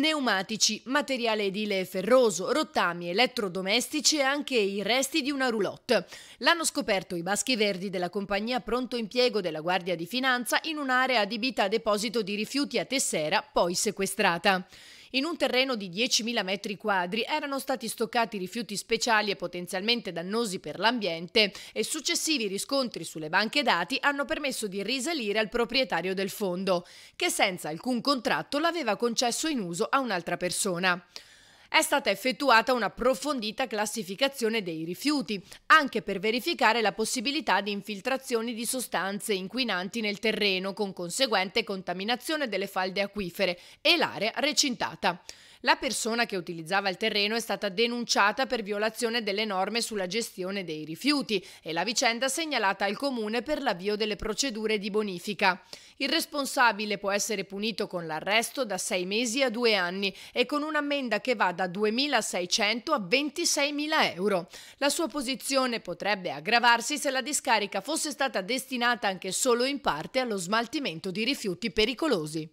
pneumatici, materiale edile ferroso, rottami, elettrodomestici e anche i resti di una roulotte. L'hanno scoperto i baschi verdi della compagnia Pronto Impiego della Guardia di Finanza in un'area adibita a deposito di rifiuti a Tessera, poi sequestrata. In un terreno di 10.000 metri quadri erano stati stoccati rifiuti speciali e potenzialmente dannosi per l'ambiente e successivi riscontri sulle banche dati hanno permesso di risalire al proprietario del fondo, che senza alcun contratto l'aveva concesso in uso a un'altra persona. È stata effettuata un'approfondita classificazione dei rifiuti, anche per verificare la possibilità di infiltrazioni di sostanze inquinanti nel terreno, con conseguente contaminazione delle falde acquifere e l'area recintata. La persona che utilizzava il terreno è stata denunciata per violazione delle norme sulla gestione dei rifiuti e la vicenda segnalata al comune per l'avvio delle procedure di bonifica. Il responsabile può essere punito con l'arresto da sei mesi a due anni e con un'ammenda che va da 2.600 a 26.000 euro. La sua posizione potrebbe aggravarsi se la discarica fosse stata destinata anche solo in parte allo smaltimento di rifiuti pericolosi.